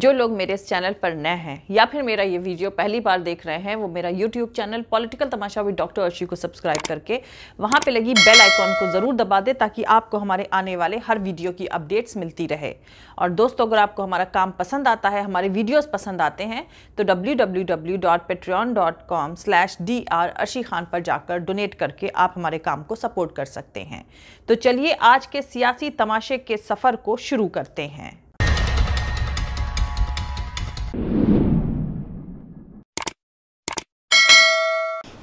जो लोग मेरे इस चैनल पर नए हैं या फिर मेरा ये वीडियो पहली बार देख रहे हैं वो मेरा YouTube channel political Tamasha with doctor Arshi को सब्सक्राइब करके वहाँ पे लगी बेल आइकॉन को ज़रूर दबा दें ताकि आपको हमारे आने वाले हर वीडियो की अपडेट्स मिलती रहे और दोस्तों अगर आपको हमारा काम पसंद आता है हमारे वीडियोज़ पसंद आते हैं तो W W W dot Patreon dot com D R Arshi Khan पर जाकर डोनेट करके आप हमारे काम को सपोर्ट कर सकते हैं तो चलिए आज के सियासी तमाशे के सफ़र को शुरू करते हैं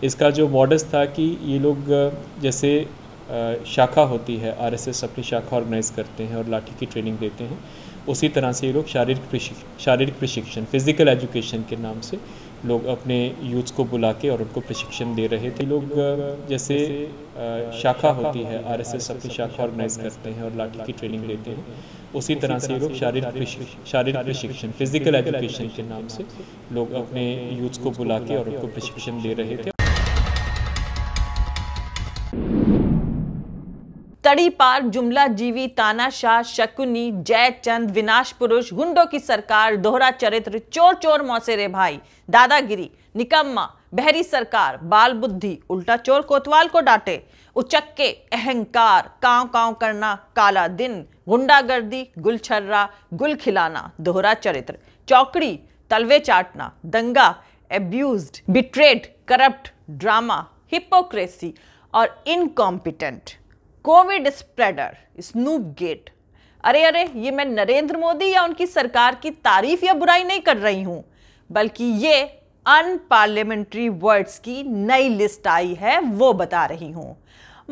इसका जो मॉडल्स था कि ये लोग जैसे शाखा होती है आरएसएस अपनी शाखा ऑर्गेनाइज करते हैं और लाठी की ट्रेनिंग देते हैं उसी तरह से ये लोग शारीरिक शारीरिक प्रशिक्षण फिजिकल एजुकेशन के नाम से लोग अपने यूथ्स को बुला के और उनको प्रशिक्षण दे रहे थे लोग जैसे शाखा होती है आरएसएस अपनी शाखा ऑर्गेनाइज करते हैं और लाठी की ट्रेनिंग देते हैं उसी तरह से ये लोग शारीरिक शारीरिक प्रशिक्षण फिजिकल एजुकेशन के नाम से लोग अपने यूथ्स को बुला के और उनको प्रशिक्षण दे रहे थे गढ़ी पार्क जुमला जीवी तानाशाह शकुनी जय चंद विनाश पुरुष गुंडो की सरकार दोहरा चरित्र चोर चोर मौसेरे भाई दादागिरी निकम्मा बहरी सरकार बाल बुद्धि उल्टा चोर कोतवाल को डांटे उचक्के अहंकार कांव कांव करना काला दिन गुंडागर्दी गुल छर्रा गुल खिलाना दोहरा चरित्र चौकड़ी तलवे चाटना दंगा abuse betrayed corrupt drama hypocrisy और incompetent covid spreader snoop gate अरे अरे ये मैं नरेंद्र मोदी या उनकी सरकार की तारीफ या बुराई नहीं कर रही हूं बल्कि ये अनपार्लियामेंट्री वर्ड्स की नई लिस्ट आई है वो बता रही हूं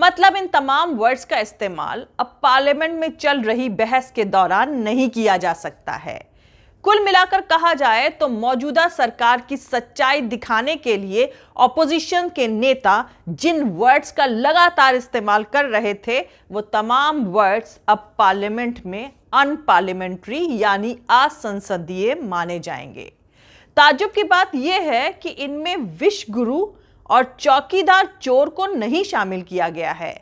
मतलब इन तमाम वर्ड्स का इस्तेमाल अब पार्लियामेंट में चल रही बहस के दौरान नहीं किया जा सकता है कुल मिलाकर कहा जाए तो मौजूदा सरकार की सच्चाई दिखाने के लिए ऑपोजिशन के नेता जिन वर्ड्स का लगातार इस्तेमाल कर रहे थे वो तमाम वर्ड्स अब पार्लियामेंट में अनपार्लियामेंट्री यानी असंसदीय माने जाएंगे ताजुब की बात यह है कि इनमें विश्व गुरु और चौकीदार चोर को नहीं शामिल किया गया है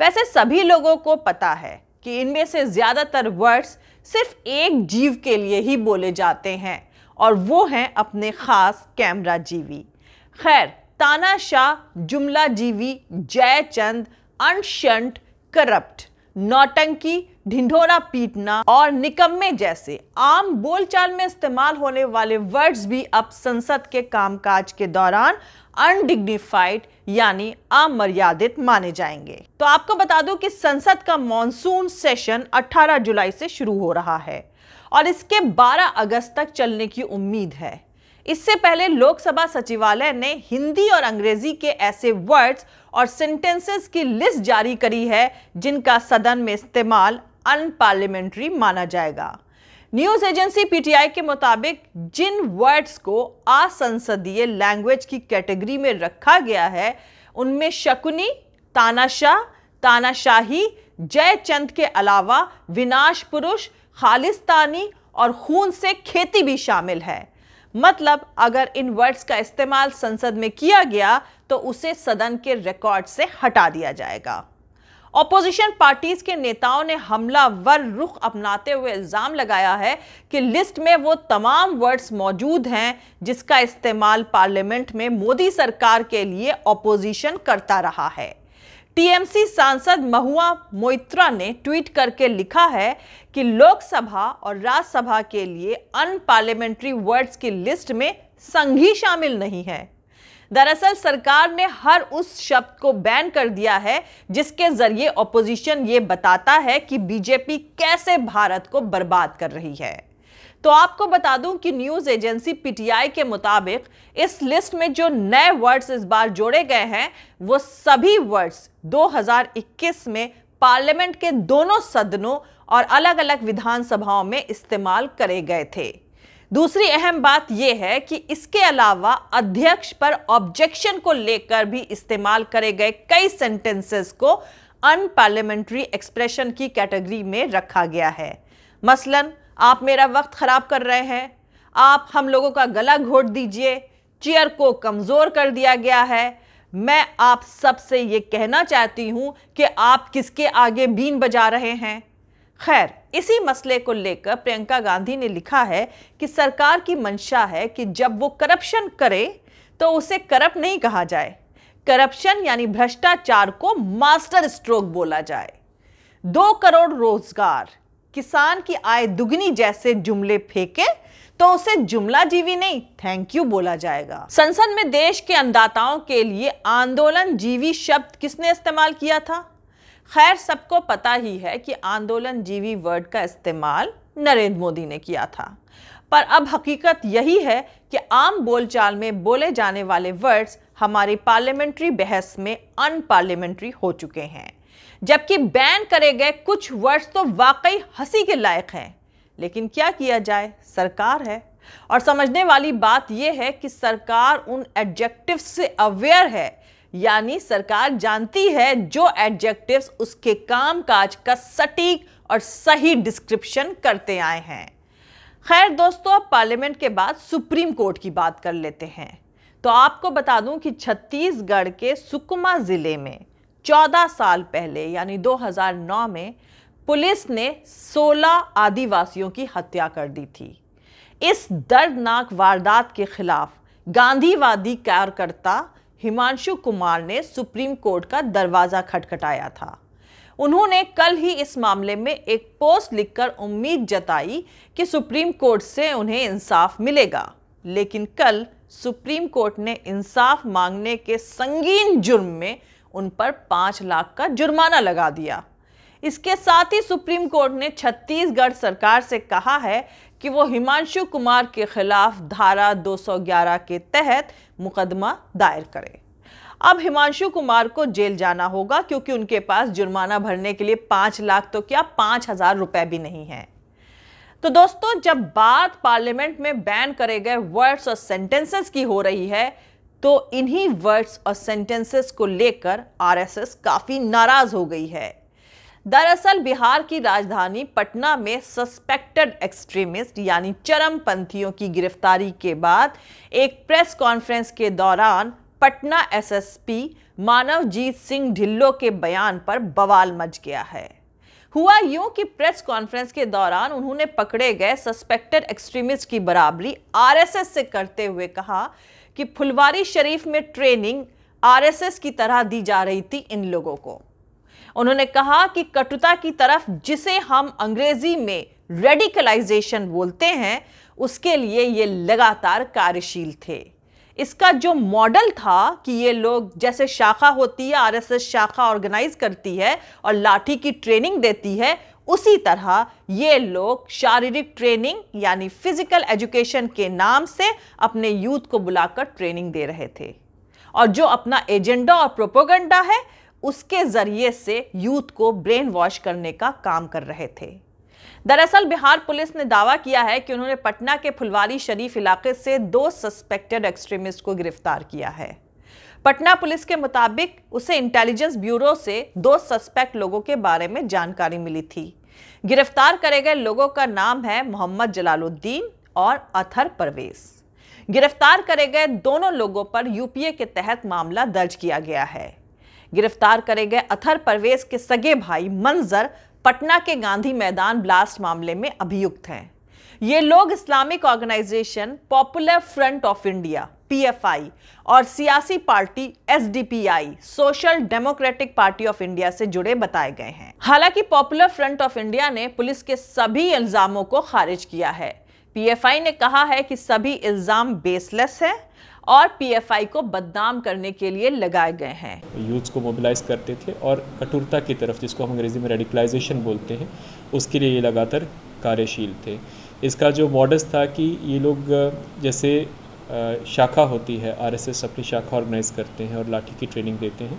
वैसे सभी लोगों को पता है कि इनमें से ज़्यादातर वर्ड्स सिर्फ एक जीव के लिए ही बोले जाते हैं और वो हैं अपने ख़ास कैमरा जीवी खैर ताना शाह जुमला जीवी जयचंद अनशंट करप्ट नौटंकी ढिंढोरा पीटना और निकम्मे जैसे आम बोलचाल में इस्तेमाल होने वाले वर्ड्स भी अब संसद के कामकाज के दौरान अनडिग्निफाइड यानी अमर्यादित माने जाएंगे तो आपको बता दूं कि संसद का मॉनसून सेशन 18 जुलाई से शुरू हो रहा है और इसके 12 अगस्त तक चलने की उम्मीद है इससे पहले लोकसभा सचिवालय ने हिंदी और अंग्रेजी के ऐसे वर्ड्स और सेंटेंसेस की लिस्ट जारी करी है जिनका सदन में इस्तेमाल अनपार्लियामेंट्री माना जाएगा न्यूज एजेंसी पीटीआई के मुताबिक जिन वर्ड्स को असंसदीय लैंग्वेज की कैटेगरी में रखा गया है उनमें शकुनी तानाशाह तानाशाही जयचंद के अलावा विनाश पुरुष खालिस्तानी और खून से खेती भी शामिल है मतलब अगर इन वर्ड्स का इस्तेमाल संसद में किया गया तो उसे सदन के रिकॉर्ड से हटा दिया जाएगा ऑपोजिशन पार्टीज के नेताओं ने हमलावर रुख अपनाते हुए इल्ज़ाम लगाया है कि लिस्ट में वो तमाम वर्ड्स मौजूद हैं जिसका इस्तेमाल पार्लियामेंट में मोदी सरकार के लिए ऑपोजिशन करता रहा है टीएमसी सांसद महुआ मोइत्रा ने ट्वीट करके लिखा है कि लोकसभा और राज्यसभा के लिए अनपार्लियामेंट्री वर्ड्स की लिस्ट में संघी शामिल नहीं है दरअसल सरकार ने हर उस शब्द को बैन कर दिया है जिसके जरिए ऑपोजिशन ये बताता है कि बीजेपी कैसे भारत को बर्बाद कर रही है तो आपको बता दूं कि न्यूज एजेंसी पीटीआई के मुताबिक इस लिस्ट में जो नए वर्ड्स इस बार जोड़े गए हैं वो सभी वर्ड्स 2021 में पार्लियामेंट के दोनों सदनों और अलग अलग विधानसभाओं में इस्तेमाल करे गए थे दूसरी अहम बात यह है कि इसके अलावा अध्यक्ष पर ऑब्जेक्शन को लेकर भी इस्तेमाल करे गए कई सेंटेंसेस को अनपार्लियामेंट्री एक्सप्रेशन की कैटेगरी में रखा गया है मसलन आप मेरा वक्त ख़राब कर रहे हैं आप हम लोगों का गला घोट दीजिए चेयर को कमज़ोर कर दिया गया है मैं आप सबसे ये कहना चाहती हूँ कि आप किसके आगे बीन बजा रहे हैं खैर इसी मसले को लेकर प्रियंका गांधी ने लिखा है कि सरकार की मंशा है कि जब वो करप्शन करे तो उसे करप्ट नहीं कहा जाए करप्शन यानी भ्रष्टाचार को मास्टर स्ट्रोक बोला जाए दो करोड़ रोजगार किसान की आय दुगनी जैसे जुमले फेंके तो उसे जुमला जीवी नहीं थैंक यू बोला जाएगा संसद में देश के अन्नदाताओं के लिए आंदोलन जीवी शब्द किसने इस्तेमाल किया था खैर सबको पता ही है कि आंदोलन जीवी वर्ड का इस्तेमाल नरेंद्र मोदी ने किया था पर अब हकीकत यही है कि आम बोलचाल में बोले जाने वाले वर्ड्स हमारी पार्लियामेंट्री बहस में अनपार्लियामेंट्री हो चुके हैं जबकि बैन करे गए कुछ वर्ड्स तो वाकई हंसी के लायक हैं लेकिन क्या किया जाए सरकार है और समझने वाली बात यह है कि सरकार उन एडजेक्टिव से अवेयर है यानी सरकार जानती है जो एडजेक्टिव्स उसके कामकाज का सटीक और सही डिस्क्रिप्शन करते आए हैं खैर दोस्तों अब पार्लियामेंट के बाद सुप्रीम कोर्ट की बात कर लेते हैं तो आपको बता दूं कि छत्तीसगढ़ के सुकमा ज़िले में 14 साल पहले यानी 2009 में पुलिस ने 16 आदिवासियों की हत्या कर दी थी इस दर्दनाक वारदात के खिलाफ गांधीवादी कार्यकर्ता हिमांशु कुमार ने सुप्रीम कोर्ट का दरवाजा खटखटाया था उन्होंने कल ही इस मामले में एक पोस्ट लिखकर उम्मीद जताई कि सुप्रीम कोर्ट से उन्हें इंसाफ मिलेगा लेकिन कल सुप्रीम कोर्ट ने इंसाफ मांगने के संगीन जुर्म में उन पर पांच लाख का जुर्माना लगा दिया इसके साथ ही सुप्रीम कोर्ट ने छत्तीसगढ़ सरकार से कहा है कि वो हिमांशु कुमार के खिलाफ धारा 211 के तहत मुकदमा दायर करें अब हिमांशु कुमार को जेल जाना होगा क्योंकि उनके पास जुर्माना भरने के लिए पांच लाख तो क्या पांच हज़ार रुपए भी नहीं है तो दोस्तों जब बात पार्लियामेंट में बैन करे गए वर्ड्स और सेंटेंसेस की हो रही है तो इन्हीं वर्ड्स और सेंटेंसेस को लेकर आरएसएस काफ़ी नाराज़ हो गई है दरअसल बिहार की राजधानी पटना में सस्पेक्टेड एक्सट्रीमिस्ट यानी चरमपंथियों की गिरफ्तारी के बाद एक प्रेस कॉन्फ्रेंस के दौरान पटना एसएसपी मानवजीत सिंह ढिल्लो के बयान पर बवाल मच गया है हुआ यूं कि प्रेस कॉन्फ्रेंस के दौरान उन्होंने पकड़े गए सस्पेक्टेड एक्सट्रीमिस्ट की बराबरी आरएसएस से करते हुए कहा कि फुलवारी शरीफ में ट्रेनिंग आरएसएस की तरह दी जा रही थी इन लोगों को उन्होंने कहा कि कटुता की तरफ जिसे हम अंग्रेजी में रेडिकलाइजेशन बोलते हैं उसके लिए ये लगातार कार्यशील थे इसका जो मॉडल था कि ये लोग जैसे शाखा होती है आरएसएस शाखा ऑर्गेनाइज करती है और लाठी की ट्रेनिंग देती है उसी तरह ये लोग शारीरिक ट्रेनिंग यानी फिजिकल एजुकेशन के नाम से अपने यूथ को बुलाकर ट्रेनिंग दे रहे थे और जो अपना एजेंडा और प्रोपोगंडा है उसके जरिए से यूथ को ब्रेन वॉश करने का काम कर रहे थे दरअसल बिहार पुलिस ने दावा किया है कि उन्होंने पटना के फुलवारी शरीफ इलाके से दो सस्पेक्टेड एक्सट्रीमिस्ट को गिरफ्तार किया है पटना पुलिस के मुताबिक उसे इंटेलिजेंस ब्यूरो से दो सस्पेक्ट लोगों के बारे में जानकारी मिली थी गिरफ्तार करे गए लोगों का नाम है मोहम्मद जलालुद्दीन और अथर परवेज गिरफ्तार करे गए दोनों लोगों पर यूपीए के तहत मामला दर्ज किया गया है गिरफ्तार करे गए अथर परवेज के सगे भाई मंजर पटना के गांधी मैदान ब्लास्ट मामले में अभियुक्त हैं ये लोग Islamic organization popular front of India PFI और सियासी party SDPI social democratic party of India से जुड़े बताए गए हैं हालांकि पॉपुलर फ्रंट ऑफ इंडिया ने पुलिस के सभी इल्जामों को खारिज किया है पीएफआई ने कहा है कि सभी इल्जाम बेसलेस है और पीएफआई को बदनाम करने के लिए लगाए गए हैं यूथ्स को मोबिलाइज करते थे और कटुरता की तरफ जिसको हम अंग्रेजी में रेडिकलाइजेशन बोलते हैं उसके लिए ये लगातार कार्यशील थे इसका जो मॉडल्स था कि ये लोग जैसे शाखा होती है आरएसएस अपनी शाखा ऑर्गेनाइज करते हैं और लाठी की ट्रेनिंग देते हैं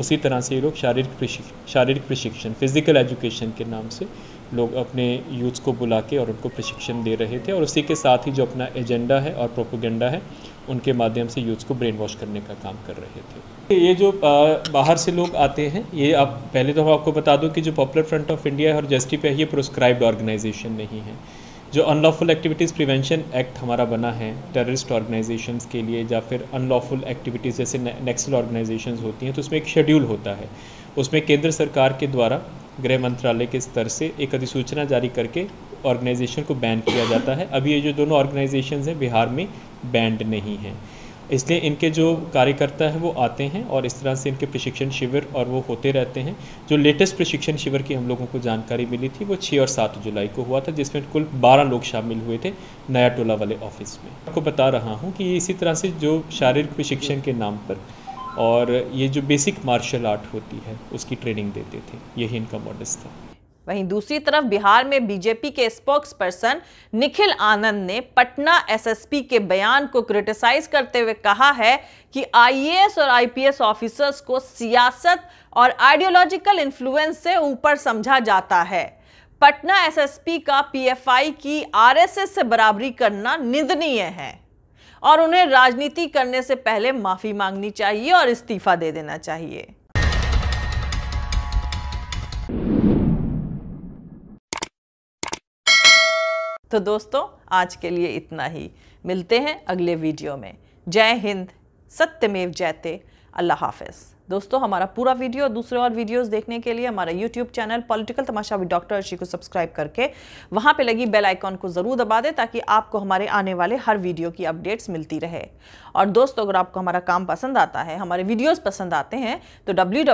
उसी तरह से ये लोग शारीरिक प्रशिक्षण शारीरिक प्रशिक्षण फिजिकल एजुकेशन के नाम से लोग अपने यूथ्स को बुला के और उनको प्रशिक्षण दे रहे थे और उसी के साथ ही जो अपना एजेंडा है और प्रोपोगेंडा है उनके माध्यम से यूथ्स को ब्रेन वॉश करने का काम कर रहे थे तो ये जो बाहर से लोग आते हैं ये आप पहले तो हम आपको बता दूं कि जो पॉपुलर फ्रंट ऑफ इंडिया है और जस्टी पे ये प्रोस्क्राइब्ड ऑर्गेनाइजेशन नहीं है जो अनलॉफुल एक्टिविटीज़ प्रिवेंशन एक्ट हमारा बना है टेररिस्ट ऑर्गेनाइजेशन के लिए या फिर अनलॉफुल एक्टिविटीज़ जैसे नेक्सल ऑर्गेनाइजेशन होती हैं तो उसमें एक शेड्यूल होता है उसमें केंद्र सरकार के द्वारा गृह मंत्रालय के स्तर से एक अधिसूचना जारी करके ऑर्गेनाइजेशन को बैन किया जाता है अभी ये जो दोनों ऑर्गेनाइजेशन हैं बिहार में बैंड नहीं हैं इसलिए इनके जो कार्यकर्ता हैं वो आते हैं और इस तरह से इनके प्रशिक्षण शिविर और वो होते रहते हैं जो लेटेस्ट प्रशिक्षण शिविर की हम लोगों को जानकारी मिली थी वो छः और सात जुलाई को हुआ था जिसमें कुल बारह लोग शामिल हुए थे नया टोला वाले ऑफिस में आपको बता रहा हूँ कि इसी तरह से जो शारीरिक प्रशिक्षण के नाम पर और ये जो बेसिक मार्शल आर्ट होती है उसकी ट्रेनिंग देते थे यही इनका मॉडल था वहीं दूसरी तरफ बिहार में बीजेपी के स्पोक्स पर्सन निखिल आनंद ने पटना एसएसपी के बयान को क्रिटिसाइज करते हुए कहा है कि आईएएस और आईपीएस ऑफिसर्स को सियासत और आइडियोलॉजिकल इन्फ्लुएंस से ऊपर समझा जाता है पटना एसएसपी का पीएफआई की आरएसएस से बराबरी करना निंदनीय है और उन्हें राजनीति करने से पहले माफ़ी मांगनी चाहिए और इस्तीफा दे देना चाहिए तो दोस्तों आज के लिए इतना ही मिलते हैं अगले वीडियो में जय हिंद सत्यमेव जयते अल्लाह हाफिज़ दोस्तों हमारा पूरा वीडियो दूसरे और वीडियोस देखने के लिए हमारा YouTube channel political Tamasha with doctor Arshi को सब्सक्राइब करके वहां पे लगी बेल आइकॉन को ज़रूर दबा दें ताकि आपको हमारे आने वाले हर वीडियो की अपडेट्स मिलती रहे और दोस्तों अगर आपको हमारा काम पसंद आता है हमारे वीडियोज़ पसंद आते हैं तो डब्ल्यू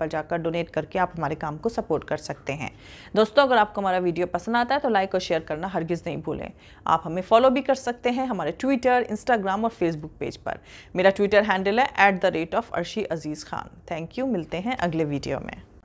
पर जाकर डोनेट करके आप हमारे काम को सपोर्ट कर सकते हैं दोस्तों अगर आपको हमारा वीडियो पसंद आता है तो लाइक और शेयर करना हरगिज़ नहीं भूलें आप हमें फॉलो भी कर सकते हैं हमारे ट्विटर इंस्टाग्राम और फेसबुक पेज पर मेरा ट्विटर हैंडल है at the rate of Arshi Aziz Khan thank you मिलते हैं अगले वीडियो में